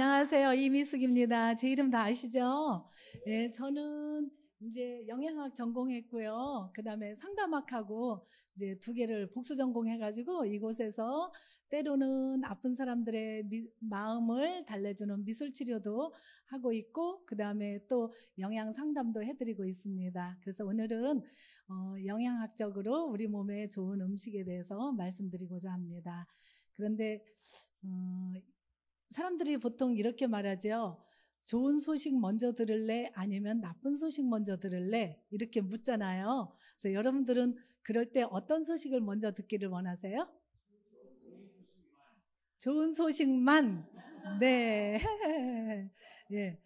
안녕하세요. 이미숙입니다. 제 이름 다 아시죠? 네, 저는 이제 영양학 전공했고요. 그 다음에 상담학하고 이제 두 개를 복수 전공해가지고 이곳에서 때로는 아픈 사람들의 미, 마음을 달래주는 미술 치료도 하고 있고, 그 다음에 또 영양 상담도 해드리고 있습니다. 그래서 오늘은 어, 영양학적으로 우리 몸에 좋은 음식에 대해서 말씀드리고자 합니다. 그런데 어, 사람들이 보통 이렇게 말하죠. 좋은 소식 먼저 들을래? 아니면 나쁜 소식 먼저 들을래? 이렇게 묻잖아요. 그래서 여러분들은 그럴 때 어떤 소식을 먼저 듣기를 원하세요? 좋은 소식만. 네. 예.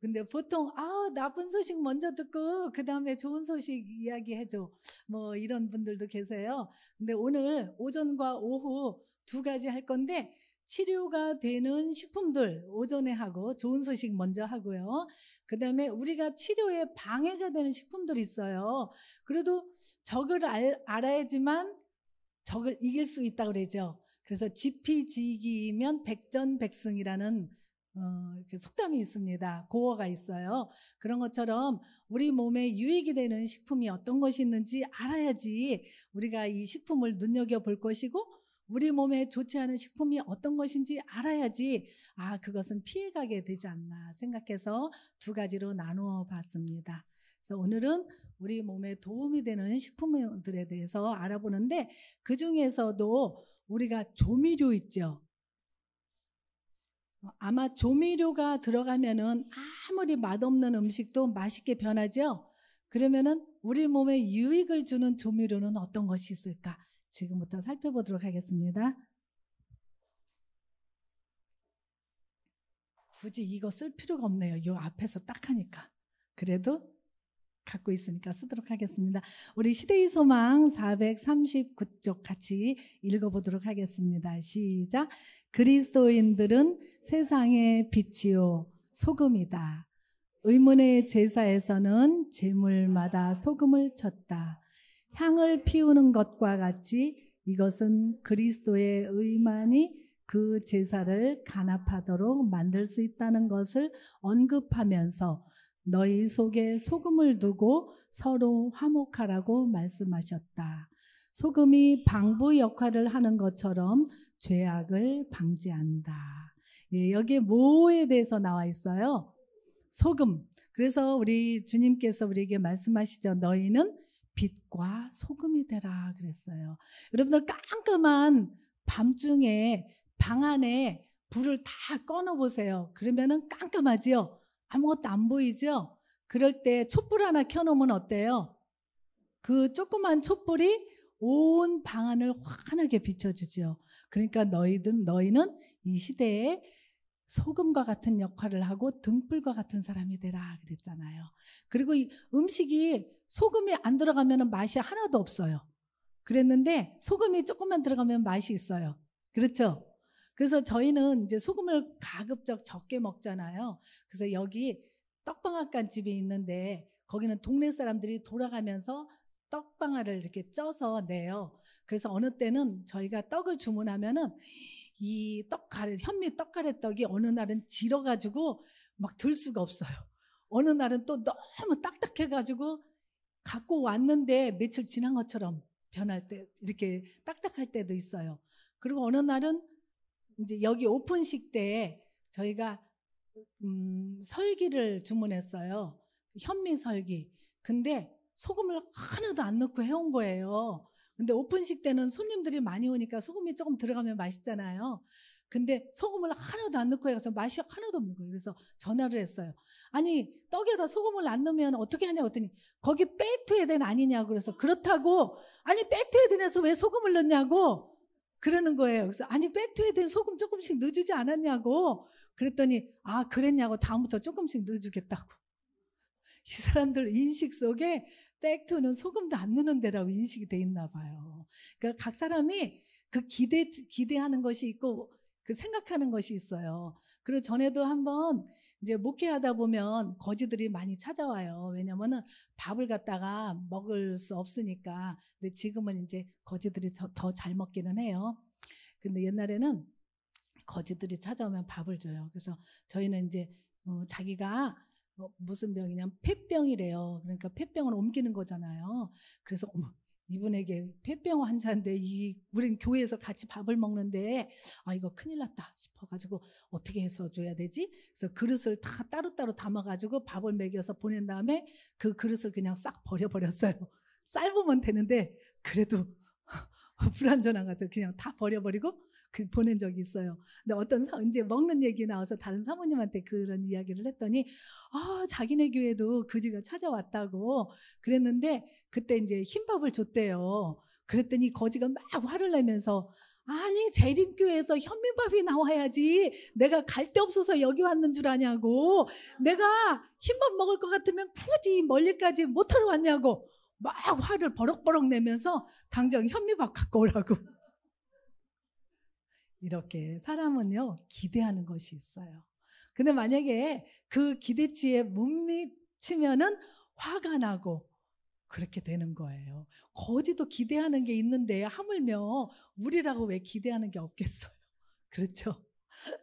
근데 보통, 아, 나쁜 소식 먼저 듣고, 그 다음에 좋은 소식 이야기해줘. 뭐, 이런 분들도 계세요. 근데 오늘 오전과 오후 두 가지 할 건데, 치료가 되는 식품들 오전에 하고 좋은 소식 먼저 하고요. 그 다음에 우리가 치료에 방해가 되는 식품들이 있어요. 그래도 적을 알, 아야지만 적을 이길 수 있다고 그러죠. 그래서 지피지기면 백전백승이라는 어, 속담이 있습니다. 고어가 있어요. 그런 것처럼 우리 몸에 유익이 되는 식품이 어떤 것이 있는지 알아야지 우리가 이 식품을 눈여겨볼 것이고 우리 몸에 좋지 않은 식품이 어떤 것인지 알아야지 아 그것은 피해가게 되지 않나 생각해서 두 가지로 나누어 봤습니다. 그래서 오늘은 우리 몸에 도움이 되는 식품들에 대해서 알아보는데 그 중에서도 우리가 조미료 있죠. 아마 조미료가 들어가면은 아무리 맛없는 음식도 맛있게 변하죠. 그러면은 우리 몸에 유익을 주는 조미료는 어떤 것이 있을까? 지금부터 살펴보도록 하겠습니다. 굳이 이거 쓸 필요가 없네요. 이 앞에서 딱 하니까. 그래도 갖고 있으니까 쓰도록 하겠습니다. 우리 시대의 소망 439쪽 같이 읽어보도록 하겠습니다. 시작. 그리스도인들은 세상의 빛이요, 소금이다. 의문의 제사에서는 제물마다 소금을 쳤다. 향을 피우는 것과 같이 이것은 그리스도의 의만이 그 제사를 간합하도록 만들 수 있다는 것을 언급하면서 너희 속에 소금을 두고 서로 화목하라고 말씀하셨다. 소금이 방부 역할을 하는 것처럼 죄악을 방지한다. 예, 여기에 뭐에 대해서 나와 있어요? 소금. 그래서 우리 주님께서 우리에게 말씀하시죠. 너희는 빛과 소금이 되라 그랬어요. 여러분들 깜깜한 밤중에 방 안에 불을 다 꺼놓 보세요. 그러면은 깜깜하지요. 아무것도 안 보이죠. 그럴 때 촛불 하나 켜놓으면 어때요? 그 조그만 촛불이 온 방안을 환하게 비춰주죠. 그러니까 너희든 너희는 이 시대에 소금과 같은 역할을 하고 등불과 같은 사람이 되라 그랬잖아요. 그리고 이 음식이 소금이 안 들어가면 맛이 하나도 없어요. 그랬는데 소금이 조금만 들어가면 맛이 있어요. 그렇죠? 그래서 저희는 이제 소금을 가급적 적게 먹잖아요. 그래서 여기 떡방앗간 집이 있는데 거기는 동네 사람들이 돌아가면서 떡방아를 이렇게 쪄서 내요. 그래서 어느 때는 저희가 떡을 주문하면은 이 떡가래 현미 떡가래 떡이 어느 날은 질어가지고 막 들 수가 없어요. 어느 날은 또 너무 딱딱해가지고 갖고 왔는데 며칠 지난 것처럼 변할 때 이렇게 딱딱할 때도 있어요. 그리고 어느 날은 이제 여기 오픈식 때 저희가 음, 설기를 주문했어요. 현미 설기. 근데 소금을 하나도 안 넣고 해온 거예요. 근데 오픈식 때는 손님들이 많이 오니까 소금이 조금 들어가면 맛있잖아요. 근데 소금을 하나도 안 넣고 해서 맛이 하나도 없는 거예요. 그래서 전화를 했어요. 아니 떡에다 소금을 안 넣으면 어떻게 하냐고 했더니 거기 백투에덴 아니냐고 그래서 그렇다고 아니 백투에덴에서 왜 소금을 넣냐고 그러는 거예요. 그래서 아니 백투에덴 소금 조금씩 넣어주지 않았냐고 그랬더니 아 그랬냐고 다음부터 조금씩 넣어주겠다고 이 사람들 인식 속에 백투는 소금도 안 넣는 데라고 인식이 돼 있나 봐요. 그러니까 각 사람이 그 기대 기대하는 것이 있고 그 생각하는 것이 있어요. 그리고 전에도 한번 이제 목회하다 보면 거지들이 많이 찾아와요. 왜냐면은 밥을 갖다가 먹을 수 없으니까. 근데 지금은 이제 거지들이 더 잘 먹기는 해요. 근데 옛날에는 거지들이 찾아오면 밥을 줘요. 그래서 저희는 이제 어, 자기가 어, 무슨 병이냐면 폐병이래요. 그러니까 폐병을 옮기는 거잖아요. 그래서 어머 이분에게 폐병 환자인데 이 우린 교회에서 같이 밥을 먹는데 아 이거 큰일 났다 싶어가지고 어떻게 해서 줘야 되지? 그래서 그릇을 다 따로따로 담아가지고 밥을 먹여서 보낸 다음에 그 그릇을 그냥 싹 버려버렸어요. 삶으면 되는데 그래도 불안전한 것 같아요. 그냥 다 버려버리고 그 보낸 적이 있어요. 근데 어떤 사, 이제 먹는 얘기 나와서 다른 사모님한테 그런 이야기를 했더니 아 자기네 교회도 그지가 찾아왔다고 그랬는데 그때 이제 흰밥을 줬대요. 그랬더니 거지가 막 화를 내면서 아니 재림교회에서 현민밥이 나와야지 내가 갈 데 없어서 여기 왔는 줄 아냐고 내가 흰밥 먹을 것 같으면 굳이 멀리까지 못하러 왔냐고 막 화를 버럭버럭 내면서 당장 현미밥 갖고 오라고 이렇게 사람은요, 기대하는 것이 있어요. 근데 만약에 그 기대치에 못 미치면은 화가 나고 그렇게 되는 거예요. 거지도 기대하는 게 있는데 하물며 우리라고 왜 기대하는 게 없겠어요. 그렇죠?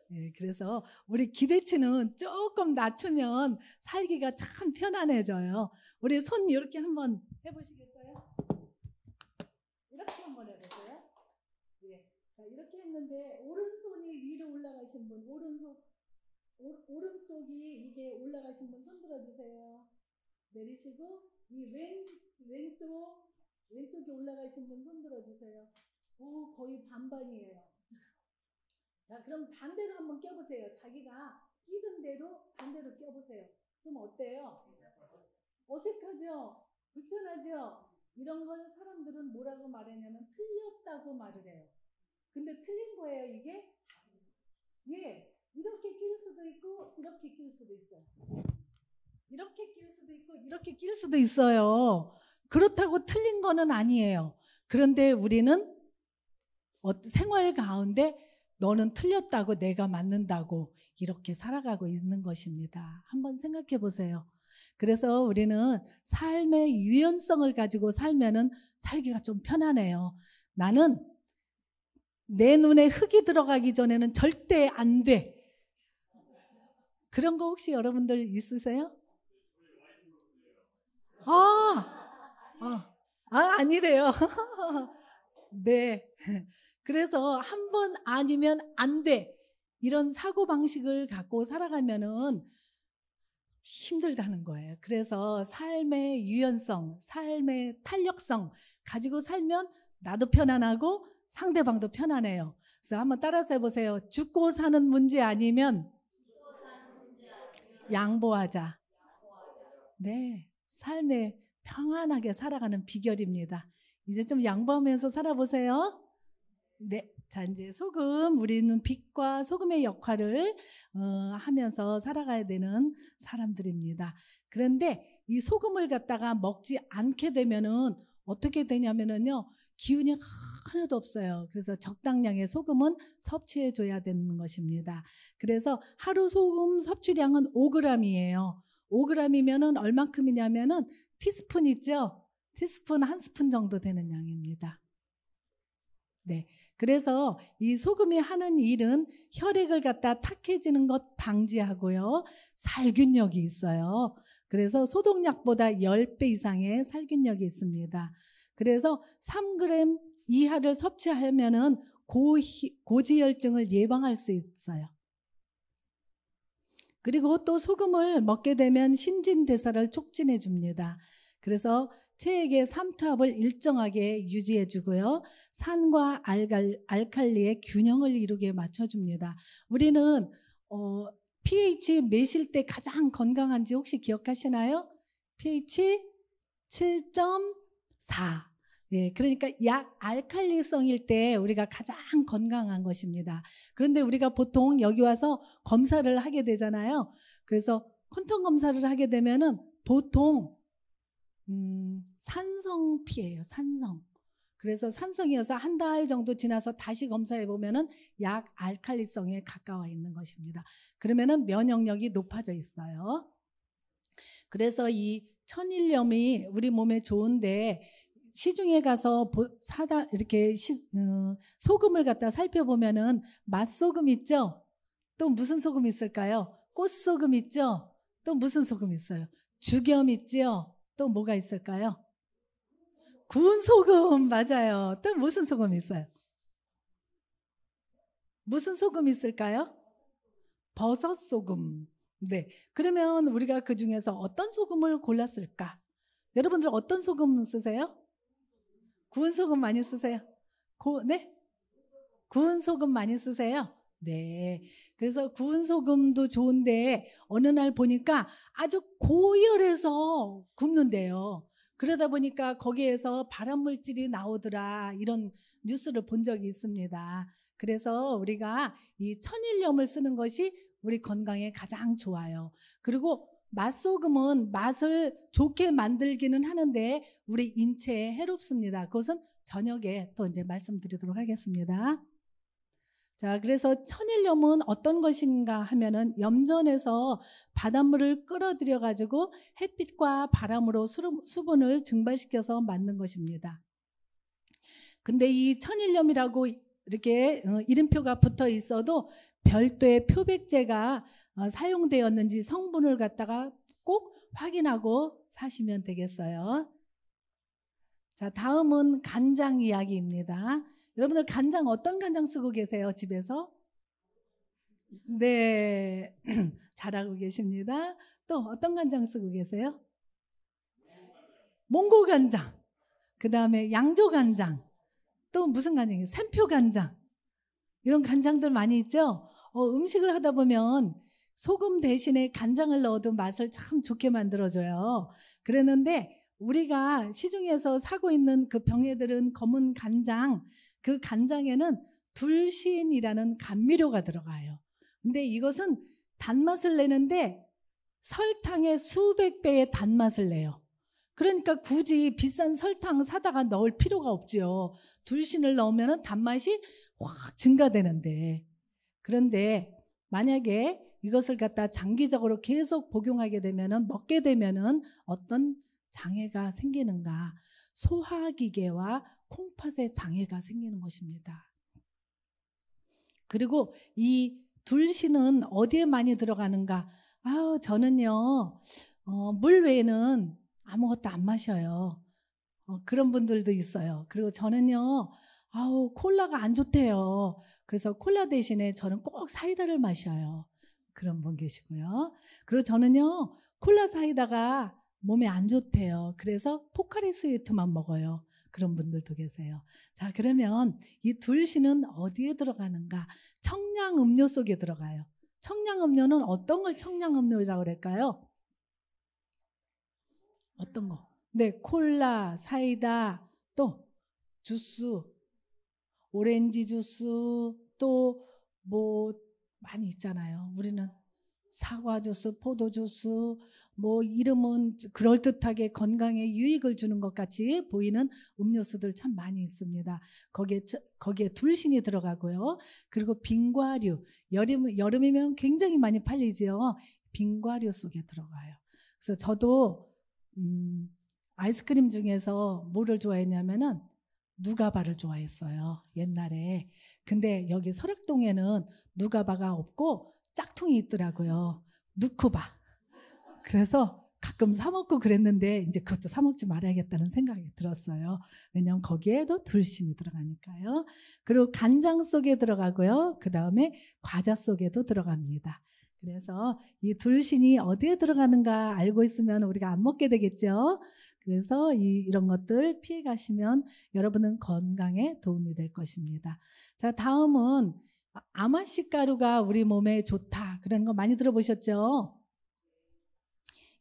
네, 그래서 우리 기대치는 조금 낮추면 살기가 참 편안해져요. 우리 손 이렇게 한번 해보시겠어요? 자, 이렇게 했는데 오른손이 위로 올라가신 분, 오른손 오, 른쪽이 이게 올라가신 분 손 들어주세요. 내리시고 이왼 왼쪽 왼쪽이 올라가신 분 손 들어주세요. 오 거의 반반이에요. 자 그럼 반대로 한번 껴보세요. 자기가 끼는 대로 반대로 껴보세요. 좀 어때요? 어색하죠? 불편하죠? 이런 걸 사람들은 뭐라고 말하냐면 틀렸다고 말을 해요. 근데 틀린 거예요, 이게? 예, 이렇게 낄 수도 있고 이렇게 낄 수도 있어요. 이렇게 낄 수도 있고 이렇게 낄 수도 있어요. 그렇다고 틀린 거는 아니에요. 그런데 우리는 어, 생활 가운데 너는 틀렸다고 내가 맞는다고 이렇게 살아가고 있는 것입니다. 한번 생각해 보세요. 그래서 우리는 삶의 유연성을 가지고 살면은 살기가 좀 편하네요. 나는 내 눈에 흙이 들어가기 전에는 절대 안 돼. 그런 거 혹시 여러분들 있으세요? 아, 아, 아 아니래요. 네. 그래서 한 번 아니면 안 돼. 이런 사고 방식을 갖고 살아가면은 힘들다는 거예요. 그래서 삶의 유연성, 삶의 탄력성 가지고 살면 나도 편안하고 상대방도 편안해요. 그래서 한번 따라서 해보세요. 죽고 사는 문제 아니면 양보하자. 네. 삶에 평안하게 살아가는 비결입니다. 이제 좀 양보하면서 살아보세요. 네. 자, 이제 소금, 우리는 빛과 소금의 역할을 어, 하면서 살아가야 되는 사람들입니다. 그런데 이 소금을 갖다가 먹지 않게 되면은 어떻게 되냐면은요, 기운이 하나도 없어요. 그래서 적당량의 소금은 섭취해 줘야 되는 것입니다. 그래서 하루 소금 섭취량은 5g이에요. 5g이면은 얼만큼이냐면은 티스푼 있죠? 티스푼 한 스푼 정도 되는 양입니다. 네. 그래서 이 소금이 하는 일은 혈액을 갖다 탁해지는 것 방지하고요. 살균력이 있어요. 그래서 소독약보다 10배 이상의 살균력이 있습니다. 그래서 3g 이하를 섭취하면은 고히, 고지혈증을 예방할 수 있어요. 그리고 또 소금을 먹게 되면 신진대사를 촉진해 줍니다. 그래서 체액의 삼투압을 일정하게 유지해 주고요. 산과 알갈, 알칼리의 균형을 이루게 맞춰줍니다. 우리는 어, pH 매실 때 가장 건강한지 혹시 기억하시나요? pH 7.4 예, 그러니까 약 알칼리성일 때 우리가 가장 건강한 것입니다. 그런데 우리가 보통 여기 와서 검사를 하게 되잖아요. 그래서 컨턴 검사를 하게 되면은 보통 음, 산성피예요. 산성. 그래서 산성이어서 한 달 정도 지나서 다시 검사해 보면은 약 알칼리성에 가까워 있는 것입니다. 그러면은 면역력이 높아져 있어요. 그래서 이 천일염이 우리 몸에 좋은데 시중에 가서 보, 사다 이렇게 시, 어, 소금을 갖다 살펴보면은 맛소금 있죠? 또 무슨 소금 있을까요? 꽃소금 있죠? 또 무슨 소금 있어요? 죽염 있죠또 뭐가 있을까요? 구운 소금 맞아요. 또 무슨 소금 있어요? 무슨 소금 있을까요? 버섯 소금. 네. 그러면 우리가 그 중에서 어떤 소금을 골랐을까? 여러분들 어떤 소금 쓰세요? 구운 소금 많이 쓰세요. 고, 네? 구운 소금 많이 쓰세요. 네. 그래서 구운 소금도 좋은데 어느 날 보니까 아주 고열에서 굽는데요. 그러다 보니까 거기에서 발암 물질이 나오더라 이런 뉴스를 본 적이 있습니다. 그래서 우리가 이 천일염을 쓰는 것이 우리 건강에 가장 좋아요. 그리고 맛소금은 맛을 좋게 만들기는 하는데 우리 인체에 해롭습니다. 그것은 저녁에 또 이제 말씀드리도록 하겠습니다. 자, 그래서 천일염은 어떤 것인가 하면은 염전에서 바닷물을 끌어들여 가지고 햇빛과 바람으로 수분을 증발시켜서 만든 것입니다. 근데 이 천일염이라고 이렇게 어, 이름표가 붙어 있어도 별도의 표백제가 어, 사용되었는지 성분을 갖다가 꼭 확인하고 사시면 되겠어요. 자, 다음은 간장 이야기입니다. 여러분들 간장 어떤 간장 쓰고 계세요? 집에서? 네. 잘하고 계십니다. 또 어떤 간장 쓰고 계세요? 몽고 간장. 그 다음에 양조 간장. 또 무슨 간장이에요? 샘표 간장. 이런 간장들 많이 있죠? 어, 음식을 하다 보면 소금 대신에 간장을 넣어도 맛을 참 좋게 만들어줘요. 그랬는데 우리가 시중에서 사고 있는 그 병에들은 검은 간장, 그 간장에는 둘신이라는 감미료가 들어가요. 근데 이것은 단맛을 내는데 설탕의 수백 배의 단맛을 내요. 그러니까 굳이 비싼 설탕 사다가 넣을 필요가 없지요. 둘신을 넣으면 단맛이 확 증가되는데. 그런데 만약에 이것을 갖다 장기적으로 계속 복용하게 되면은 먹게 되면은 어떤 장애가 생기는가? 소화기계와 콩팥에 장애가 생기는 것입니다. 그리고 이 둘신은 어디에 많이 들어가는가? 아, 저는요. 어, 물 외에는 아무것도 안 마셔요. 어, 그런 분들도 있어요. 그리고 저는요. 아우, 콜라가 안 좋대요. 그래서 콜라 대신에 저는 꼭 사이다를 마셔요. 그런 분 계시고요. 그리고 저는요, 콜라 사이다가 몸에 안 좋대요. 그래서 포카리 스웨트만 먹어요. 그런 분들도 계세요. 자, 그러면 이 둘시는 어디에 들어가는가? 청량 음료 속에 들어가요. 청량 음료는 어떤 걸 청량 음료라고 그럴까요? 어떤 거? 네, 콜라, 사이다, 또 주스, 오렌지 주스, 또뭐 많이 있잖아요. 우리는 사과 주스, 포도 주스, 뭐 이름은 그럴듯하게 건강에 유익을 주는 것 같이 보이는 음료수들 참 많이 있습니다. 거기에, 거기에 둘신이 들어가고요. 그리고 빙과류, 여름, 여름이면 굉장히 많이 팔리지요. 빙과류 속에 들어가요. 그래서 저도, 음, 아이스크림 중에서 뭐를 좋아했냐면은 누가바를 좋아했어요. 옛날에. 근데 여기 설악동에는 누가 바가 없고 짝퉁이 있더라고요. 누쿠바. 그래서 가끔 사 먹고 그랬는데 이제 그것도 사 먹지 말아야겠다는 생각이 들었어요. 왜냐하면 거기에도 둘신이 들어가니까요. 그리고 간장 속에 들어가고요. 그 다음에 과자 속에도 들어갑니다. 그래서 이 둘신이 어디에 들어가는가 알고 있으면 우리가 안 먹게 되겠죠. 그래서 이, 이런 것들 피해 가시면 여러분은 건강에 도움이 될 것입니다. 자, 다음은 아마식 가루가 우리 몸에 좋다. 그런 거 많이 들어보셨죠?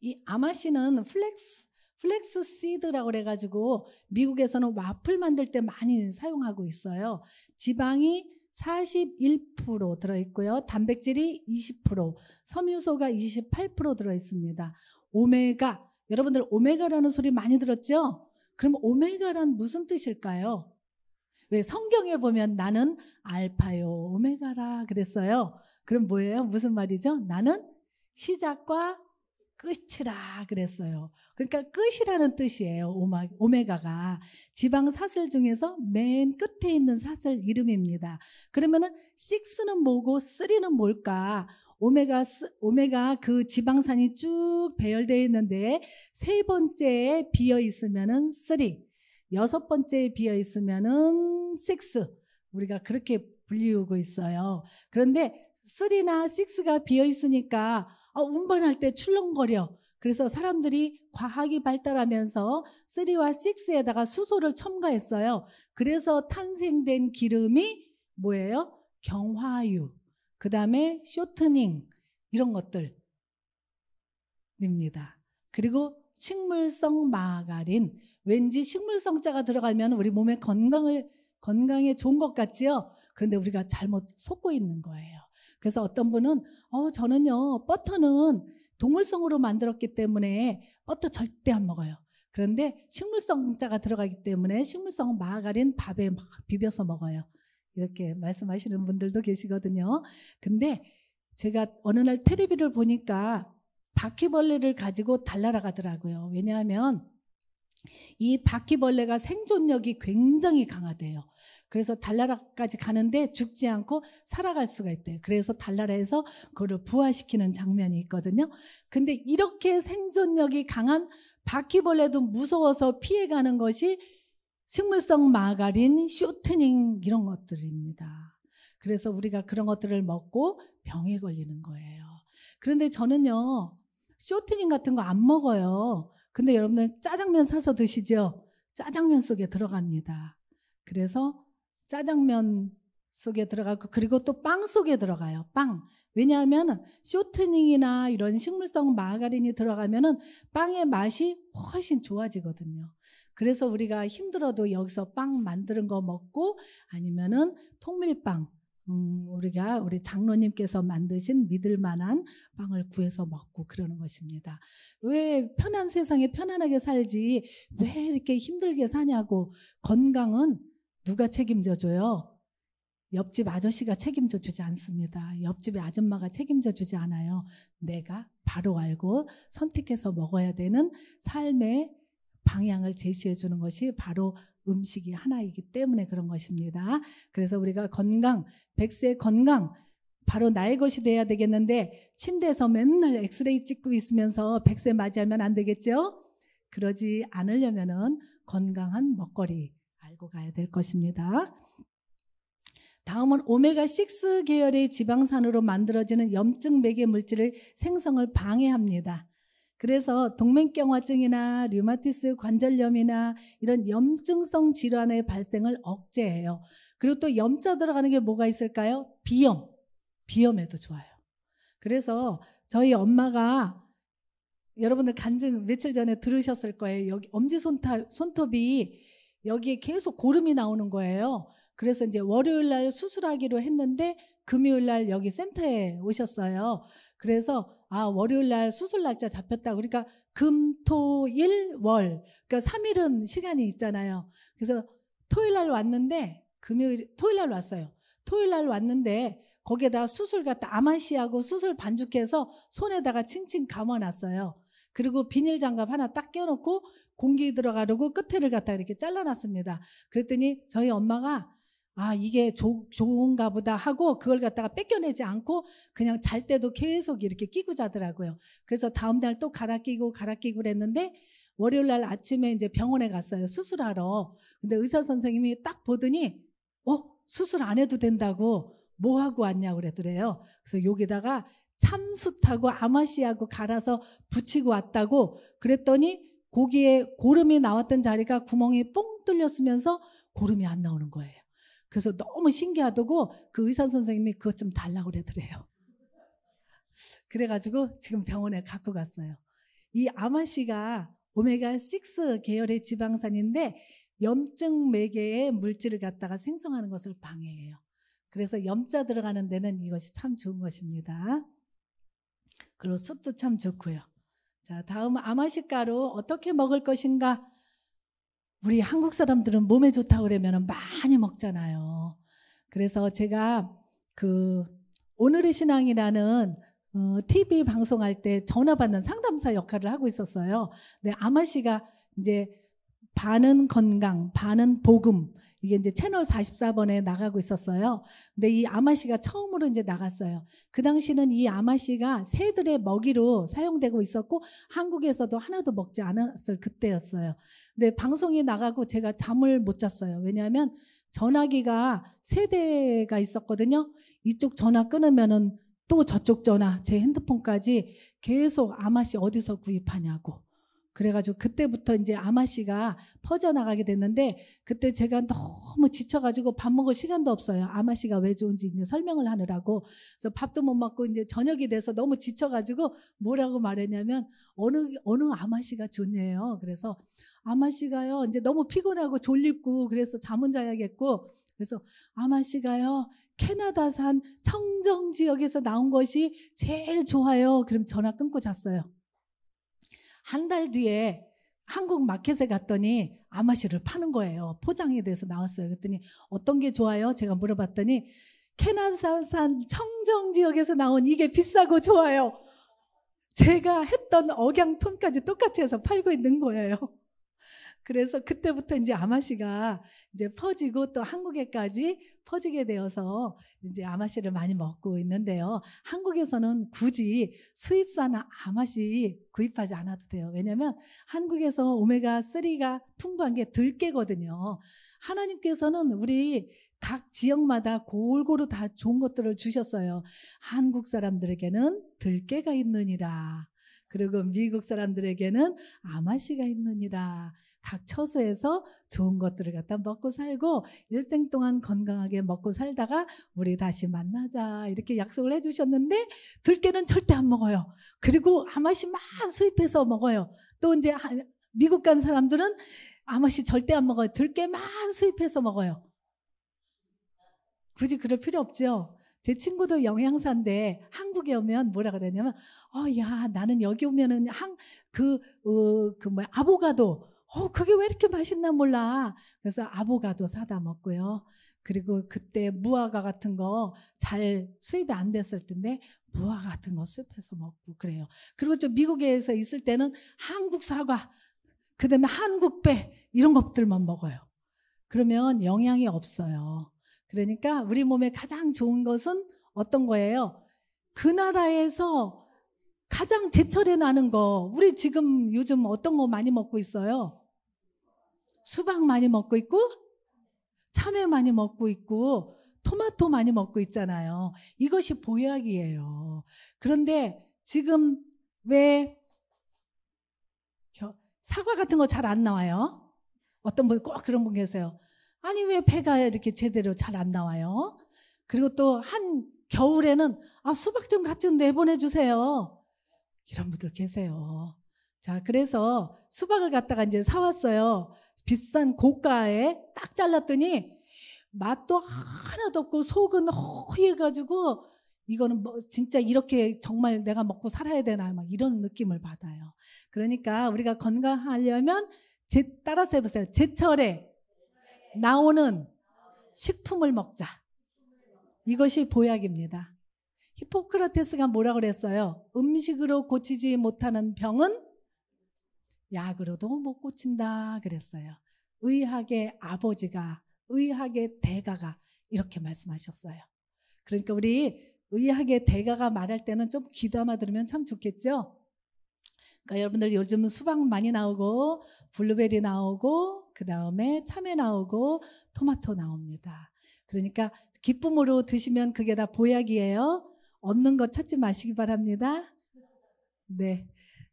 이 아마씨는 플렉스 플렉스 씨드라고 그래가지고 미국에서는 와플 만들 때 많이 사용하고 있어요. 지방이 41% 들어있고요. 단백질이 20%, 섬유소가 28% 들어있습니다. 오메가 여러분들 오메가라는 소리 많이 들었죠? 그럼 오메가란 무슨 뜻일까요? 왜 성경에 보면 나는 알파요 오메가라 그랬어요. 그럼 뭐예요? 무슨 말이죠? 나는 시작과 끝이라 그랬어요. 그러니까 끝이라는 뜻이에요. 오마, 오메가가 지방 사슬 중에서 맨 끝에 있는 사슬 이름입니다. 그러면은 6는 뭐고 3는 뭘까? 오메가 오메가 그 지방산이 쭉 배열되어 있는데 세 번째에 비어 있으면은 3, 여섯 번째에 비어 있으면은 6. 우리가 그렇게 불리우고 있어요. 그런데 3나 6가 비어 있으니까 어, 운반할 때 출렁거려. 그래서 사람들이 과학이 발달하면서 3와 6에다가 수소를 첨가했어요. 그래서 탄생된 기름이 뭐예요? 경화유. 그 다음에 쇼트닝 이런 것들입니다. 그리고 식물성 마가린 왠지 식물성자가 들어가면 우리 몸에 건강을 건강에 좋은 것 같지요. 그런데 우리가 잘못 속고 있는 거예요. 그래서 어떤 분은 어 저는요 버터는 동물성으로 만들었기 때문에 버터 절대 안 먹어요. 그런데 식물성자가 들어가기 때문에 식물성 마가린 밥에 막 비벼서 먹어요. 이렇게 말씀하시는 분들도 계시거든요. 근데 제가 어느 날 테레비를 보니까 바퀴벌레를 가지고 달나라가더라고요 왜냐하면 이 바퀴벌레가 생존력이 굉장히 강하대요. 그래서 달나라까지 가는데 죽지 않고 살아갈 수가 있대요. 그래서 달나라에서 그를 부화시키는 장면이 있거든요. 근데 이렇게 생존력이 강한 바퀴벌레도 무서워서 피해가는 것이 식물성 마가린, 쇼트닝 이런 것들입니다. 그래서 우리가 그런 것들을 먹고 병에 걸리는 거예요. 그런데 저는요, 쇼트닝 같은 거 안 먹어요. 근데 여러분들 짜장면 사서 드시죠? 짜장면 속에 들어갑니다. 그래서 짜장면 속에 들어가고 그리고 또 빵 속에 들어가요. 빵. 왜냐하면 쇼트닝이나 이런 식물성 마가린이 들어가면은 빵의 맛이 훨씬 좋아지거든요. 그래서 우리가 힘들어도 여기서 빵 만드는 거 먹고 아니면은 통밀빵 음, 우리가 우리 장로님께서 만드신 믿을 만한 빵을 구해서 먹고 그러는 것입니다. 왜 편한 세상에 편안하게 살지 왜 이렇게 힘들게 사냐고 건강은 누가 책임져 줘요? 옆집 아저씨가 책임져 주지 않습니다. 옆집의 아줌마가 책임져 주지 않아요. 내가 바로 알고 선택해서 먹어야 되는 삶의 방향을 제시해 주는 것이 바로 음식이 하나이기 때문에 그런 것입니다. 그래서 우리가 건강, 백세 건강, 바로 나의 것이 돼야 되겠는데 침대에서 맨날 엑스레이 찍고 있으면서 백세 맞이하면 안 되겠죠? 그러지 않으려면은 건강한 먹거리 알고 가야 될 것입니다. 다음은 오메가6 계열의 지방산으로 만들어지는 염증 매개 물질의 생성을 방해합니다. 그래서 동맥경화증이나 류마티스 관절염이나 이런 염증성 질환의 발생을 억제해요. 그리고 또 염자 들어가는 게 뭐가 있을까요? 비염. 비염에도 좋아요. 그래서 저희 엄마가 여러분들 간증 며칠 전에 들으셨을 거예요. 여기 엄지손톱 손톱이 여기에 계속 고름이 나오는 거예요. 그래서 이제 월요일 날 수술하기로 했는데 금요일 날 여기 센터에 오셨어요. 그래서 아 월요일 날 수술 날짜 잡혔다. 그러니까 금, 토, 일, 월. 그러니까 3일은 시간이 있잖아요. 그래서 토요일 날 왔는데 금요일 토요일 날 왔어요. 토요일 날 왔는데 거기에다 수술 갖다 아마시하고 수술 반죽해서 손에다가 칭칭 감아놨어요. 그리고 비닐 장갑 하나 딱 껴놓고 공기 들어가려고 끝에를 갖다 이렇게 잘라놨습니다. 그랬더니 저희 엄마가 아, 이게 조, 좋은가 보다 하고 그걸 갖다가 뺏겨내지 않고 그냥 잘 때도 계속 이렇게 끼고 자더라고요. 그래서 다음날 또 갈아 끼고 갈아 끼고 그랬는데 월요일 날 아침에 이제 병원에 갔어요. 수술하러. 근데 의사 선생님이 딱 보더니 어, 수술 안 해도 된다고 뭐 하고 왔냐 그랬더래요. 그래서 여기다가 참숯하고 아마시하고 갈아서 붙이고 왔다고 그랬더니 고기에 고름이 나왔던 자리가 구멍이 뽕 뚫렸으면서 고름이 안 나오는 거예요. 그래서 너무 신기하다고 그 의사 선생님이 그것 좀 달라고 그래더래요. 그래가지고 지금 병원에 갖고 갔어요. 이아마시가 오메가6 계열의 지방산인데 염증 매개의 물질을 갖다가 생성하는 것을 방해해요. 그래서 염자 들어가는 데는 이것이 참 좋은 것입니다. 그리고 숯도 참 좋고요. 자, 다음 아마시 가루 어떻게 먹을 것인가? 우리 한국 사람들은 몸에 좋다 고 그러면 많이 먹잖아요. 그래서 제가 그 오늘의 신앙이라는 어, TV 방송할 때 전화 받는 상담사 역할을 하고 있었어요. 근데 아마 씨가 이제 반은 건강, 반은 복음 이게 이제 채널 44번에 나가고 있었어요. 근데 이 아마씨가 처음으로 이제 나갔어요. 그 당시는 이 아마씨가 새들의 먹이로 사용되고 있었고 한국에서도 하나도 먹지 않았을 그때였어요. 근데 방송이 나가고 제가 잠을 못 잤어요. 왜냐하면 전화기가 세 대가 있었거든요. 이쪽 전화 끊으면은 또 저쪽 전화, 제 핸드폰까지 계속 아마씨 어디서 구입하냐고. 그래가지고 그때부터 이제 아마 씨가 퍼져나가게 됐는데 그때 제가 너무 지쳐가지고 밥 먹을 시간도 없어요. 아마 씨가 왜 좋은지 이제 설명을 하느라고. 그래서 밥도 못 먹고 이제 저녁이 돼서 너무 지쳐가지고 뭐라고 말했냐면 어느, 어느 아마 씨가 좋네요. 그래서 아마 씨가요. 이제 너무 피곤하고 졸립고 그래서 잠은 자야겠고 그래서 아마 씨가요. 캐나다산 청정 지역에서 나온 것이 제일 좋아요. 그럼 전화 끊고 잤어요. 한달 뒤에 한국 마켓에 갔더니 아마시를 파는 거예요. 포장에 대해서 나왔어요. 그랬더니 어떤 게 좋아요? 제가 물어봤더니 캐나산 청정 지역에서 나온 이게 비싸고 좋아요. 제가 했던 억양톤까지 똑같이 해서 팔고 있는 거예요. 그래서 그때부터 이제 아마씨가 이제 퍼지고 또 한국에까지 퍼지게 되어서 이제 아마씨를 많이 먹고 있는데요. 한국에서는 굳이 수입사나 아마씨 구입하지 않아도 돼요. 왜냐면 한국에서 오메가3가 풍부한 게 들깨거든요. 하나님께서는 우리 각 지역마다 골고루 다 좋은 것들을 주셨어요. 한국 사람들에게는 들깨가 있느니라. 그리고 미국 사람들에게는 아마씨가 있느니라. 각 처소에서 좋은 것들을 갖다 먹고 살고 일생 동안 건강하게 먹고 살다가 우리 다시 만나자 이렇게 약속을 해주셨는데 들깨는 절대 안 먹어요. 그리고 아마씨만 수입해서 먹어요. 또 이제 미국 간 사람들은 아마씨 절대 안 먹어요. 들깨만 수입해서 먹어요. 굳이 그럴 필요 없죠. 제 친구도 영양사인데 한국에 오면 뭐라 그랬냐면, 어, 야, 나는 여기 오면은 한, 그, 어, 그 뭐야, 아보가도 어, 그게 왜 이렇게 맛있나 몰라. 그래서 아보가도 사다 먹고요. 그리고 그때 무화과 같은 거 잘 수입이 안 됐을 텐데 무화 같은 거숲해서 먹고 그래요. 그리고 좀 미국에서 있을 때는 한국 사과, 그다음에 한국 배 이런 것들만 먹어요. 그러면 영양이 없어요. 그러니까 우리 몸에 가장 좋은 것은 어떤 거예요? 그 나라에서 가장 제철에 나는 거. 우리 지금 요즘 어떤 거 많이 먹고 있어요? 수박 많이 먹고 있고 참외 많이 먹고 있고 토마토 많이 먹고 있잖아요. 이것이 보약이에요. 그런데 지금 왜 사과 같은 거 잘 안 나와요? 어떤 분 꼭 그런 분 계세요. 아니 왜 배가 이렇게 제대로 잘 안 나와요? 그리고 또 한 겨울에는 아 수박 좀 같이 내보내 주세요. 이런 분들 계세요. 자, 그래서 수박을 갖다가 이제 사왔어요. 비싼 고가에 딱 잘랐더니 맛도 하나도 없고 속은 허해가지고 이거는 뭐 진짜 이렇게 정말 내가 먹고 살아야 되나 막 이런 느낌을 받아요. 그러니까 우리가 건강하려면 제 따라서 해보세요. 제철에 나오는 식품을 먹자. 이것이 보약입니다. 히포크라테스가 뭐라 그랬어요? 음식으로 고치지 못하는 병은 약으로도 못 고친다 그랬어요. 의학의 아버지가 의학의 대가가 이렇게 말씀하셨어요. 그러니까 우리 의학의 대가가 말할 때는 좀 귀담아 들으면 참 좋겠죠? 그러니까 여러분들 요즘은 수박 많이 나오고 블루베리 나오고 그 다음에 참외 나오고 토마토 나옵니다. 그러니까 기쁨으로 드시면 그게 다 보약이에요. 없는 거 찾지 마시기 바랍니다. 네.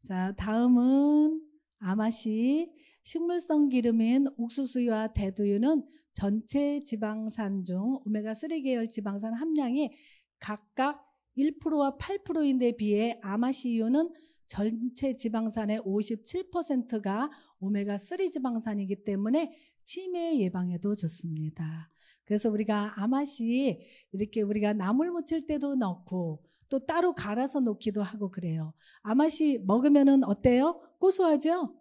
자, 다음은 아마시 식물성 기름인 옥수수유와 대두유는 전체 지방산 중 오메가3 계열 지방산 함량이 각각 1%와 8%인데 비해 아마시유는 전체 지방산의 57%가 오메가3 지방산이기 때문에 치매 예방에도 좋습니다. 그래서 우리가 아마시 이렇게 우리가 나물 무칠 때도 넣고 또 따로 갈아서 놓기도 하고 그래요. 아마시 먹으면 어때요? 호소하죠?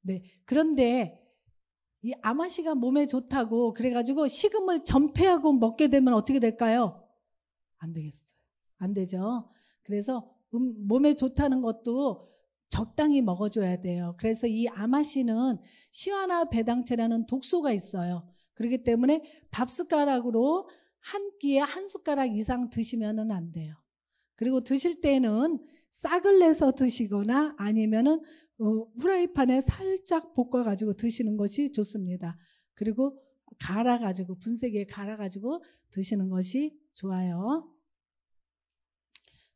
네. 그런데 이 아마씨가 몸에 좋다고 그래가지고 식음을 전폐하고 먹게 되면 어떻게 될까요? 안 되겠어요. 안 되죠. 그래서 음, 몸에 좋다는 것도 적당히 먹어줘야 돼요. 그래서 이 아마씨는 시화나 배당체라는 독소가 있어요. 그렇기 때문에 밥 숟가락으로 한 끼에 한 숟가락 이상 드시면은 안 돼요. 그리고 드실 때는 싹을 내서 드시거나 아니면은 어, 후라이팬에 살짝 볶아 가지고 드시는 것이 좋습니다. 그리고 갈아 가지고 분쇄기에 갈아 가지고 드시는 것이 좋아요.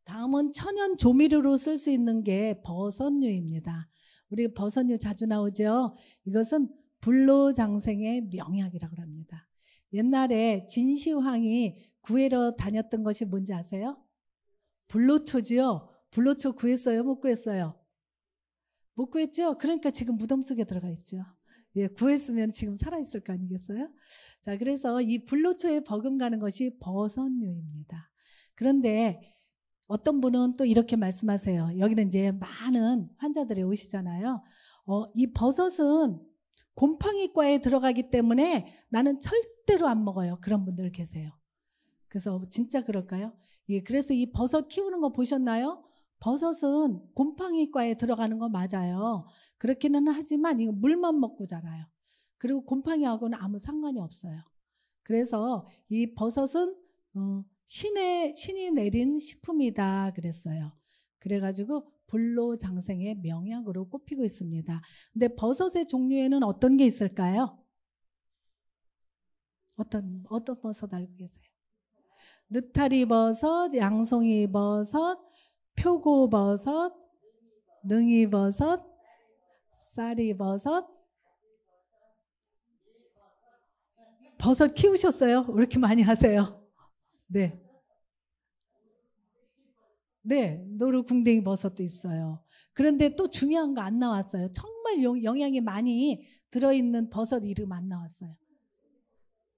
다음은 천연 조미료로 쓸 수 있는 게 버섯류입니다. 우리 버섯류 자주 나오죠. 이것은 불로장생의 명약이라고 합니다. 옛날에 진시황이 구해러 다녔던 것이 뭔지 아세요? 불로초지요. 불로초 구했어요? 못 구했어요? 못 구했죠? 그러니까 지금 무덤 속에 들어가 있죠. 예, 구했으면 지금 살아있을 거 아니겠어요? 자, 그래서 이 불로초에 버금가는 것이 버선류입니다. 그런데 어떤 분은 또 이렇게 말씀하세요. 여기는 이제 많은 환자들이 오시잖아요. 어, 이 버섯은 곰팡이과에 들어가기 때문에 나는 절대로 안 먹어요. 그런 분들 계세요. 그래서 진짜 그럴까요? 예, 그래서 이 버섯 키우는 거 보셨나요? 버섯은 곰팡이과에 들어가는 거 맞아요. 그렇기는 하지만 이거 물만 먹고 자라요. 그리고 곰팡이하고는 아무 상관이 없어요. 그래서 이 버섯은 어, 신의 신이 내린 식품이다 그랬어요. 그래가지고 불로장생의 명약으로 꼽히고 있습니다. 근데 버섯의 종류에는 어떤 게 있을까요? 어떤 어떤 버섯 알고 계세요? 느타리 버섯, 양송이 버섯, 표고버섯, 능이버섯, 쌀이버섯, 버섯 키우셨어요? 왜 이렇게 많이 하세요? 네. 네, 노루 궁뎅이 버섯도 있어요. 그런데 또 중요한 거 안 나왔어요. 정말 영양이 많이 들어있는 버섯 이름 안 나왔어요.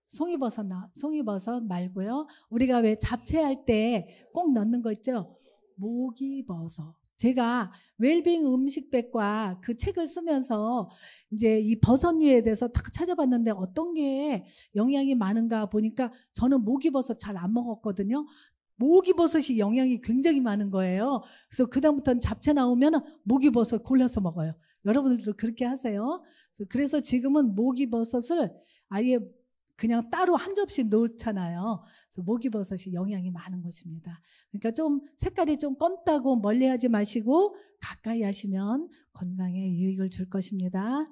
송이버섯, 나, 송이버섯 말고요. 우리가 왜 잡채할 때 꼭 넣는 거 있죠? 목이버섯. 제가 웰빙 음식백과 그 책을 쓰면서 이제 이 버섯류에 대해서 딱 찾아봤는데 어떤 게 영양이 많은가 보니까 저는 모기버섯 잘 안 먹었거든요. 모기버섯이 영양이 굉장히 많은 거예요. 그래서 그다음부터는 잡채 나오면 모기버섯 골라서 먹어요. 여러분들도 그렇게 하세요. 그래서 지금은 모기버섯을 아예 그냥 따로 한 접시 놓잖아요. 그래서 목이버섯이 영양이 많은 것입니다. 그러니까 좀 색깔이 좀 검다고 멀리하지 마시고 가까이 하시면 건강에 유익을 줄 것입니다.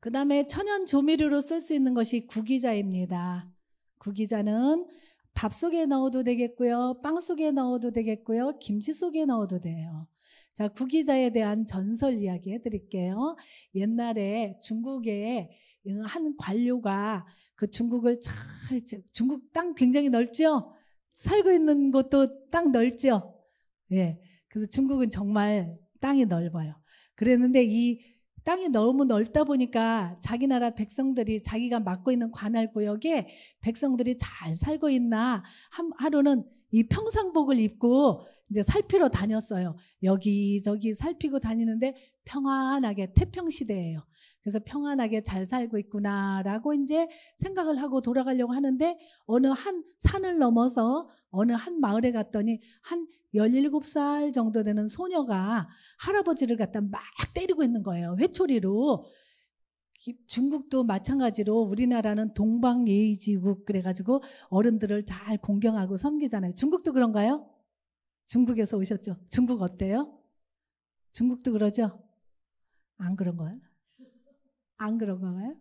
그 다음에 천연 조미료로 쓸 수 있는 것이 구기자입니다. 구기자는 밥 속에 넣어도 되겠고요. 빵 속에 넣어도 되겠고요. 김치 속에 넣어도 돼요. 자, 구기자에 대한 전설 이야기 해드릴게요. 옛날에 중국에 한 관료가 그 중국을 잘 중국 땅 굉장히 넓죠. 살고 있는 곳도 땅 넓죠. 예. 그래서 중국은 정말 땅이 넓어요. 그랬는데 이 땅이 너무 넓다 보니까 자기 나라 백성들이 자기가 맡고 있는 관할 구역에 백성들이 잘 살고 있나 하루는 이 평상복을 입고 이제 살피러 다녔어요. 여기저기 살피고 다니는데 평안하게 태평시대예요. 그래서 평안하게 잘 살고 있구나라고 이제 생각을 하고 돌아가려고 하는데 어느 한 산을 넘어서 어느 한 마을에 갔더니 한 17살 정도 되는 소녀가 할아버지를 갖다 막 때리고 있는 거예요. 회초리로. 중국도 마찬가지로 우리나라는 동방예의지국 그래가지고 어른들을 잘 공경하고 섬기잖아요. 중국도 그런가요? 중국에서 오셨죠? 중국 어때요? 중국도 그러죠? 안 그런 거예요? 안 그런가요?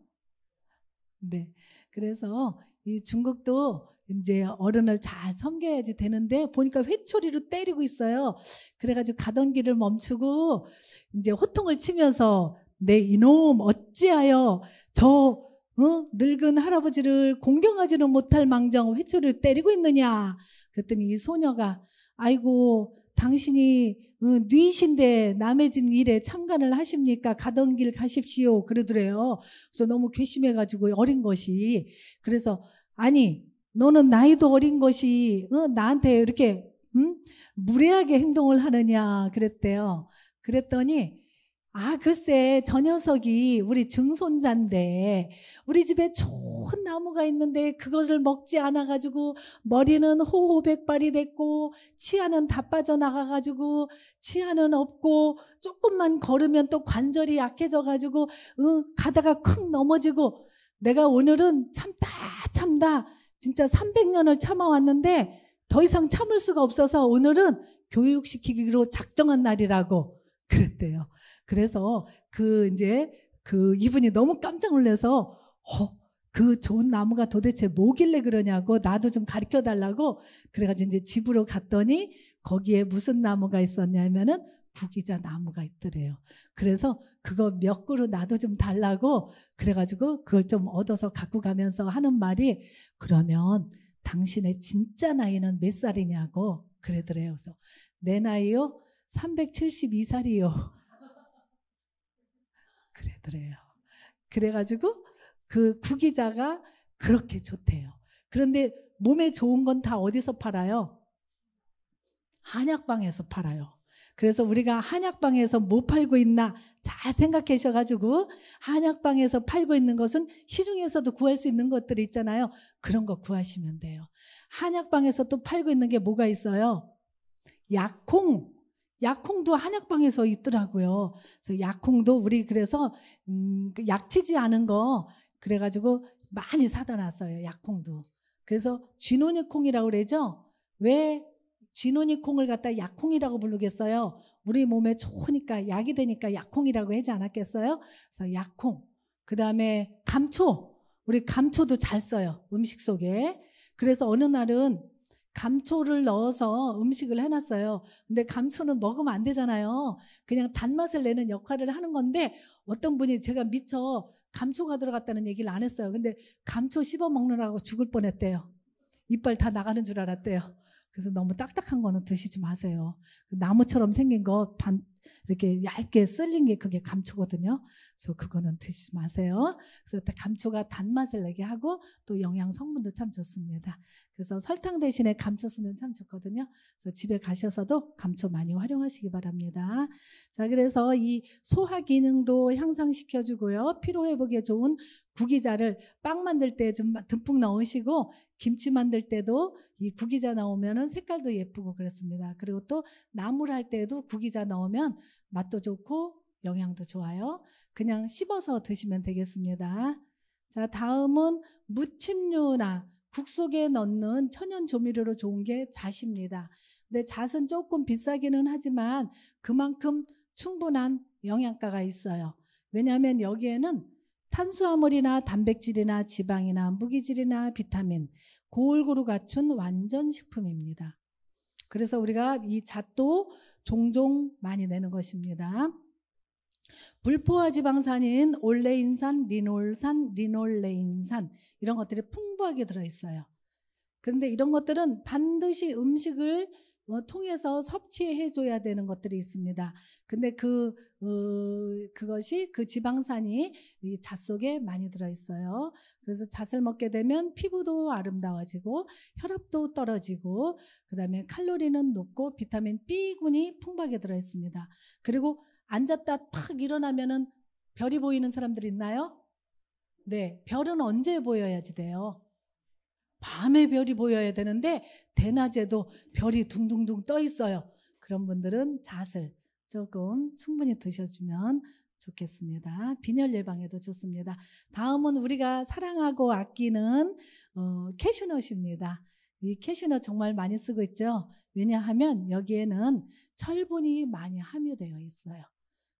네. 그래서 이 중국도 이제 어른을 잘 섬겨야지 되는데 보니까 회초리로 때리고 있어요. 그래가지고 가던 길을 멈추고 이제 호통을 치면서 내 네, 이놈 어찌하여 저 어? 늙은 할아버지를 공경하지는 못할 망정 회초리를 때리고 있느냐. 그랬더니 이 소녀가 아이고 당신이 어, 뉘신데 남의 집 일에 참관을 하십니까? 가던 길 가십시오. 그러더래요. 그래서 너무 괘씸해가지고 어린 것이. 그래서 아니 너는 나이도 어린 것이 어, 나한테 이렇게 음? 무례하게 행동을 하느냐 그랬대요. 그랬더니 아, 글쎄, 저 녀석이 우리 증손자인데, 우리 집에 좋은 나무가 있는데, 그것을 먹지 않아가지고, 머리는 호호백발이 됐고, 치아는 다 빠져나가가지고, 치아는 없고, 조금만 걸으면 또 관절이 약해져가지고, 응, 가다가 쿵 넘어지고, 내가 오늘은 참다, 참다, 진짜 300년을 참아왔는데, 더 이상 참을 수가 없어서 오늘은 교육시키기로 작정한 날이라고, 그랬대요. 그래서 그 이제 그 이분이 너무 깜짝 놀래서 어, 그 좋은 나무가 도대체 뭐길래 그러냐고 나도 좀 가르쳐 달라고 그래가지고 이제 집으로 갔더니 거기에 무슨 나무가 있었냐면은 부기자 나무가 있더래요. 그래서 그거 몇 그루 나도 좀 달라고 그래가지고 그걸 좀 얻어서 갖고 가면서 하는 말이 그러면 당신의 진짜 나이는 몇 살이냐고 그러더래요. 그래서 내 나이요? 372살이요. 그래더래요. 그래가지고 그 구기자가 그렇게 좋대요. 그런데 몸에 좋은 건 다 어디서 팔아요? 한약방에서 팔아요. 그래서 우리가 한약방에서 뭐 팔고 있나 잘 생각해 셔가지고 한약방에서 팔고 있는 것은 시중에서도 구할 수 있는 것들 있잖아요. 그런 거 구하시면 돼요. 한약방에서 또 팔고 있는 게 뭐가 있어요? 약콩. 약콩도 한약방에서 있더라고요. 그래서 약콩도 우리 그래서 음, 그 약치지 않은 거 그래가지고 많이 사다 놨어요. 약콩도. 그래서 진노니콩이라고 그러죠. 왜진노니콩을 갖다 약콩이라고 부르겠어요? 우리 몸에 좋으니까 약이 되니까 약콩이라고 하지 않았겠어요? 그래서 약콩. 그 다음에 감초. 우리 감초도 잘 써요. 음식 속에. 그래서 어느 날은 감초를 넣어서 음식을 해놨어요. 근데 감초는 먹으면 안 되잖아요. 그냥 단맛을 내는 역할을 하는 건데 어떤 분이 제가 미처 감초가 들어갔다는 얘기를 안 했어요. 근데 감초 씹어 먹느라고 죽을 뻔했대요. 이빨 다 나가는 줄 알았대요. 그래서 너무 딱딱한 거는 드시지 마세요. 그 나무처럼 생긴 거 이렇게 얇게 썰린 게 그게 감초거든요. 그래서 그거는 드시지 마세요. 그래서 감초가 단맛을 내게 하고 또 영양 성분도 참 좋습니다. 그래서 설탕 대신에 감초 쓰면 참 좋거든요. 그래서 집에 가셔서도 감초 많이 활용하시기 바랍니다. 자, 그래서 이 소화 기능도 향상시켜 주고요. 피로 회복에 좋은 구기자를 빵 만들 때 좀 듬뿍 넣으시고 김치 만들 때도 이 구기자 나오면은 색깔도 예쁘고 그렇습니다. 그리고 또 나물 할 때도 구기자 나오면 맛도 좋고 영양도 좋아요. 그냥 씹어서 드시면 되겠습니다. 자, 다음은 무침류나 국 속에 넣는 천연 조미료로 좋은 게 잣입니다. 근데 잣은 조금 비싸기는 하지만 그만큼 충분한 영양가가 있어요. 왜냐하면 여기에는 탄수화물이나 단백질이나 지방이나 무기질이나 비타민 골고루 갖춘 완전 식품입니다. 그래서 우리가 이 잣도 종종 많이 내는 것입니다. 불포화 지방산인 올레인산, 리놀산, 리놀레인산 이런 것들이 풍부하게 들어 있어요. 그런데 이런 것들은 반드시 음식을 뭐 통해서 섭취해줘야 되는 것들이 있습니다. 근데 그, 어, 그것이 그 지방산이 잣 속에 많이 들어있어요. 그래서 잣을 먹게 되면 피부도 아름다워지고 혈압도 떨어지고 그 다음에 칼로리는 높고 비타민 B군이 풍부하게 들어있습니다. 그리고 앉았다 탁 일어나면은 별이 보이는 사람들 있나요? 네, 별은 언제 보여야지 돼요? 밤에 별이 보여야 되는데 대낮에도 별이 둥둥둥 떠 있어요. 그런 분들은 잣을 조금 충분히 드셔주면 좋겠습니다. 빈혈 예방에도 좋습니다. 다음은 우리가 사랑하고 아끼는 어, 캐슈넛입니다. 이 캐슈넛 정말 많이 쓰고 있죠. 왜냐하면 여기에는 철분이 많이 함유되어 있어요.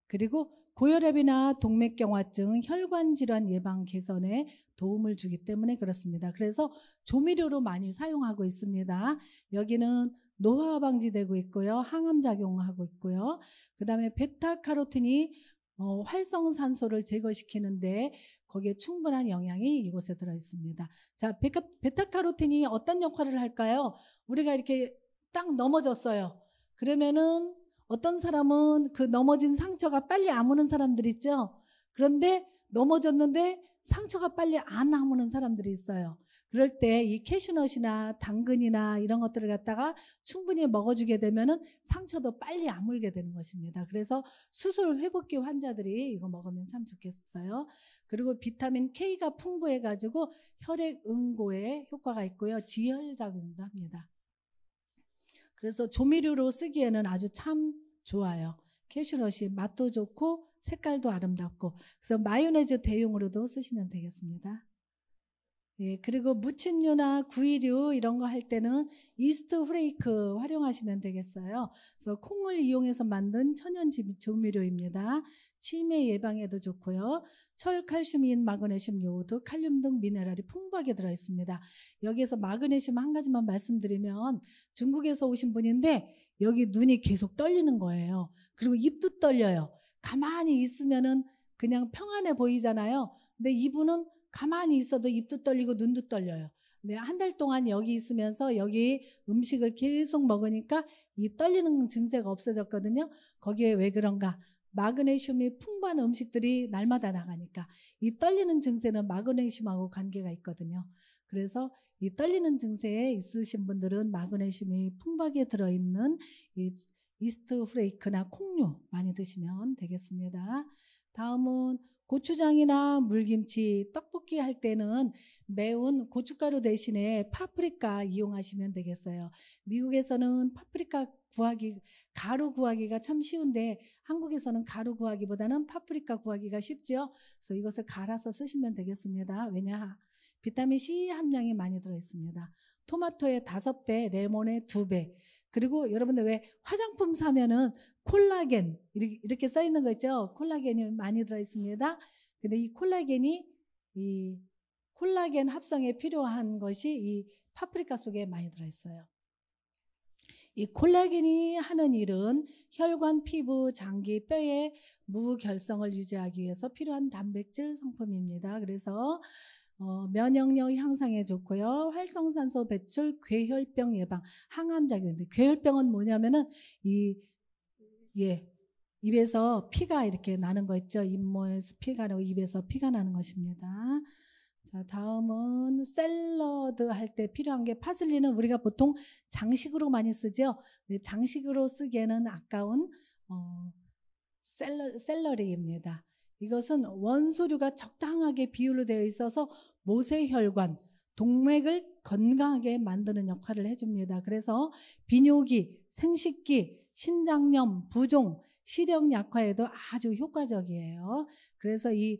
그리고 고혈압이나 동맥경화증, 혈관질환 예방 개선에 도움을 주기 때문에 그렇습니다. 그래서 조미료로 많이 사용하고 있습니다. 여기는 노화 방지되고 있고요. 항암작용하고 있고요. 그 다음에 베타카로틴이 어, 활성산소를 제거시키는데 거기에 충분한 영향이 이곳에 들어있습니다. 자, 베타, 베타카로틴이 어떤 역할을 할까요? 우리가 이렇게 딱 넘어졌어요. 그러면은 어떤 사람은 그 넘어진 상처가 빨리 아무는 사람들 있죠. 그런데 넘어졌는데 상처가 빨리 안 아무는 사람들이 있어요. 그럴 때 이 캐슈넛이나 당근이나 이런 것들을 갖다가 충분히 먹어주게 되면은 상처도 빨리 아물게 되는 것입니다. 그래서 수술 회복기 환자들이 이거 먹으면 참 좋겠어요. 그리고 비타민 K가 풍부해가지고 혈액 응고에 효과가 있고요. 지혈작용도 합니다. 그래서 조미료로 쓰기에는 아주 참 좋아요. 캐슈넛이 맛도 좋고 색깔도 아름답고 그래서 마요네즈 대용으로도 쓰시면 되겠습니다. 예, 그리고 무침류나 구이류 이런 거 할 때는 이스트 후레이크 활용하시면 되겠어요. 그래서 콩을 이용해서 만든 천연 조미료입니다. 치매 예방에도 좋고요. 철, 칼슘인 마그네슘, 요오드, 칼륨 등 미네랄이 풍부하게 들어 있습니다. 여기에서 마그네슘 한 가지만 말씀드리면 중국에서 오신 분인데 여기 눈이 계속 떨리는 거예요. 그리고 입도 떨려요. 가만히 있으면은 그냥 평안해 보이잖아요. 근데 이분은 가만히 있어도 입도 떨리고 눈도 떨려요. 근데 한달 동안 여기 있으면서 여기 음식을 계속 먹으니까 이 떨리는 증세가 없어졌거든요. 거기에 왜 그런가? 마그네슘이 풍부한 음식들이 날마다 나가니까 이 떨리는 증세는 마그네슘하고 관계가 있거든요. 그래서 이 떨리는 증세에 있으신 분들은 마그네슘이 풍부하게 들어있는 이 이스트 프레이크나 콩류 많이 드시면 되겠습니다. 다음은 고추장이나 물김치, 떡볶이 할 때는 매운 고춧가루 대신에 파프리카 이용하시면 되겠어요. 미국에서는 파프리카 구하기, 가루 구하기가 참 쉬운데 한국에서는 가루 구하기보다는 파프리카 구하기가 쉽죠. 그래서 이것을 갈아서 쓰시면 되겠습니다. 왜냐, 비타민 C 함량이 많이 들어있습니다. 토마토의 다섯 배 레몬의 두배 그리고 여러분들 왜 화장품 사면은 콜라겐 이렇게 써 있는 거죠. 콜라겐이 많이 들어 있습니다. 근데 이 콜라겐이 이 콜라겐 합성에 필요한 것이 이 파프리카 속에 많이 들어 있어요. 이 콜라겐이 하는 일은 혈관, 피부, 장기, 뼈의 무결성을 유지하기 위해서 필요한 단백질 성품입니다. 그래서 어, 면역력 향상에 좋고요. 활성산소 배출, 괴혈병 예방, 항암작용인데 괴혈병은 뭐냐면은 이 예. 입에서 피가 이렇게 나는 거 있죠. 잇모에서 피가 나고 입에서 피가 나는 것입니다. 자, 다음은 샐러드 할 때 필요한 게 파슬리는 우리가 보통 장식으로 많이 쓰죠. 장식으로 쓰기에는 아까운 어, 샐러, 샐러리입니다. 이것은 원소류가 적당하게 비율로 되어 있어서 모세혈관, 동맥을 건강하게 만드는 역할을 해줍니다. 그래서 비뇨기, 생식기, 신장염, 부종, 시력 약화에도 아주 효과적이에요. 그래서 이,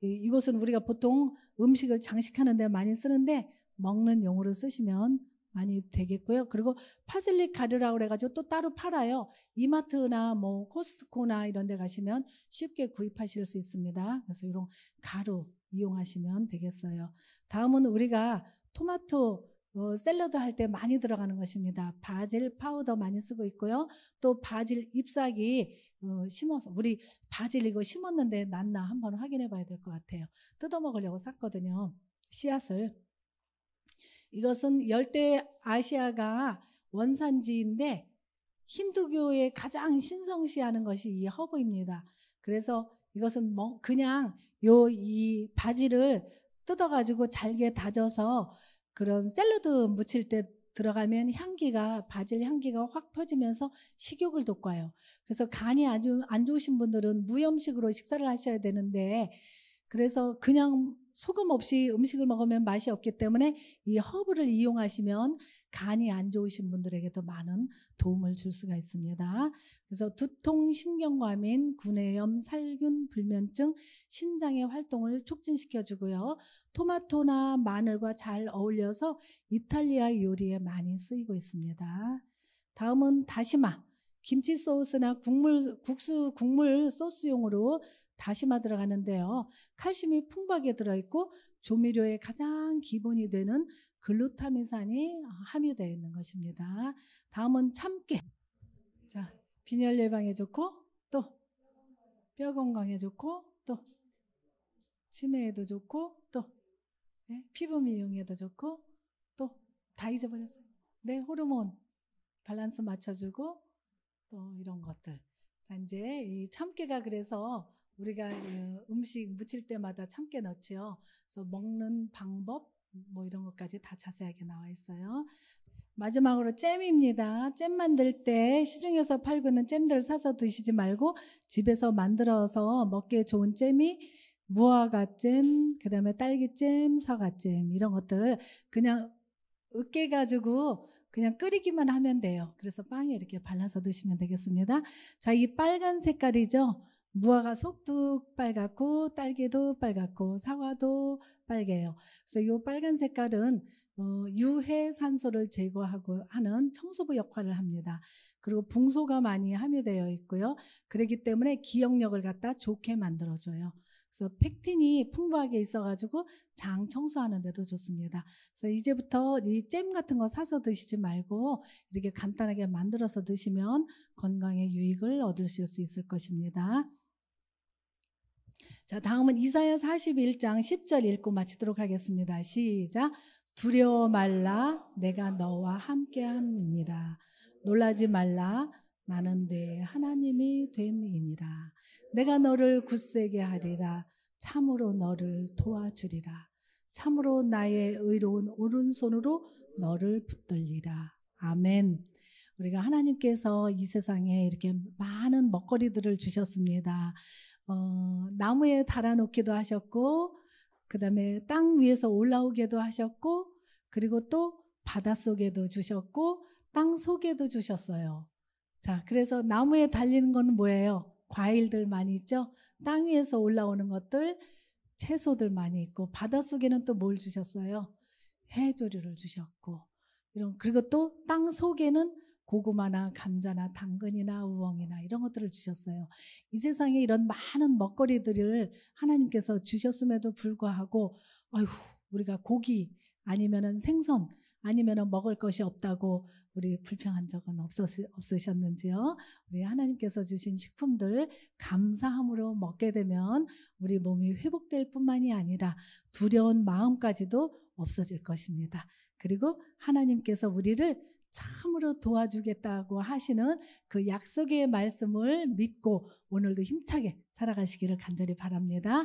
이 이것은 우리가 보통 음식을 장식하는 데 많이 쓰는데 먹는 용으로 쓰시면 많이 되겠고요. 그리고 파슬리 가루라고 그래가지고 또 따로 팔아요. 이마트나 뭐 코스트코나 이런 데 가시면 쉽게 구입하실 수 있습니다. 그래서 이런 가루 이용하시면 되겠어요. 다음은 우리가 토마토 어, 샐러드 할 때 많이 들어가는 것입니다. 바질 파우더 많이 쓰고 있고요. 또 바질 잎사귀 어, 심어서 우리 바질 이거 심었는데 낫나 한번 확인해 봐야 될 것 같아요. 뜯어 먹으려고 샀거든요. 씨앗을. 이것은 열대 아시아가 원산지인데 힌두교에 가장 신성시하는 것이 이 허브입니다. 그래서 이것은 뭐 그냥 요 이 바지를 뜯어가지고 잘게 다져서 그런 샐러드 무칠 때 들어가면 향기가 바질 향기가 확 퍼지면서 식욕을 돋궈요. 그래서 간이 아주 안 좋으신 분들은 무염식으로 식사를 하셔야 되는데 그래서 그냥 소금 없이 음식을 먹으면 맛이 없기 때문에 이 허브를 이용하시면 간이 안 좋으신 분들에게도 많은 도움을 줄 수가 있습니다. 그래서 두통, 신경과민, 구내염, 살균, 불면증, 신장의 활동을 촉진시켜 주고요. 토마토나 마늘과 잘 어울려서 이탈리아 요리에 많이 쓰이고 있습니다. 다음은 다시마. 김치 소스나 국물, 국수, 국물 소스용으로 다시마 들어가는데요. 칼슘이 풍부하게 들어있고 조미료의 가장 기본이 되는 글루타민산이 함유되어 있는 것입니다. 다음은 참깨. 자, 빈혈 예방에 좋고 또 뼈 건강에 좋고 또 치매에도 좋고 또 네, 피부 미용에도 좋고 또 다 잊어버렸어요. 내 호르몬 밸런스 맞춰주고 또 이런 것들. 단지 이 참깨가 그래서 우리가 어, 음식 무칠 때마다 참깨 넣지요. 그래서 먹는 방법 뭐 이런 것까지 다 자세하게 나와 있어요. 마지막으로 잼입니다. 잼 만들 때 시중에서 팔고는 있 잼들 사서 드시지 말고 집에서 만들어서 먹기에 좋은 잼이 무화과잼, 그다음에 딸기잼, 사과잼 이런 것들 그냥 으깨 가지고 그냥 끓이기만 하면 돼요. 그래서 빵에 이렇게 발라서 드시면 되겠습니다. 자, 이 빨간 색깔이죠. 무화과 속도 빨갛고 딸기도 빨갛고 사과도 빨개요. 그래서 이 빨간 색깔은 어, 유해 산소를 제거하고 하는 청소부 역할을 합니다. 그리고 붕소가 많이 함유되어 있고요. 그러기 때문에 기억력을 갖다 좋게 만들어줘요. 그래서 팩틴이 풍부하게 있어가지고 장 청소하는데도 좋습니다. 그래서 이제부터 이 잼 같은 거 사서 드시지 말고 이렇게 간단하게 만들어서 드시면 건강에 유익을 얻으실 수 있을 것입니다. 자, 다음은 이사야 41장 10절 읽고 마치도록 하겠습니다. 시작. 두려워 말라 내가 너와 함께 함이니라. 놀라지 말라 나는 내 하나님이 됨이니라. 내가 너를 굳세게 하리라. 참으로 너를 도와주리라. 참으로 나의 의로운 오른손으로 너를 붙들리라. 아멘. 우리가 하나님께서 이 세상에 이렇게 많은 먹거리들을 주셨습니다. 어, 나무에 달아놓기도 하셨고 그 다음에 땅 위에서 올라오게도 하셨고 그리고 또 바닷속에도 주셨고 땅 속에도 주셨어요. 자, 그래서 나무에 달리는 거 뭐예요? 과일들 많이 있죠? 땅 위에서 올라오는 것들, 채소들 많이 있고, 바닷속에는 또 뭘 주셨어요? 해조류를 주셨고, 이런, 그리고 또 땅 속에는 고구마나 감자나 당근이나 우엉이나 이런 것들을 주셨어요. 이 세상에 이런 많은 먹거리들을 하나님께서 주셨음에도 불구하고 아휴 우리가 고기 아니면은 생선 아니면은 먹을 것이 없다고 우리 불평한 적은 없었, 없으셨는지요? 우리 하나님께서 주신 식품들 감사함으로 먹게 되면 우리 몸이 회복될 뿐만이 아니라 두려운 마음까지도 없어질 것입니다. 그리고 하나님께서 우리를 참으로 도와주겠다고 하시는 그 약속의 말씀을 믿고 오늘도 힘차게 살아가시기를 간절히 바랍니다.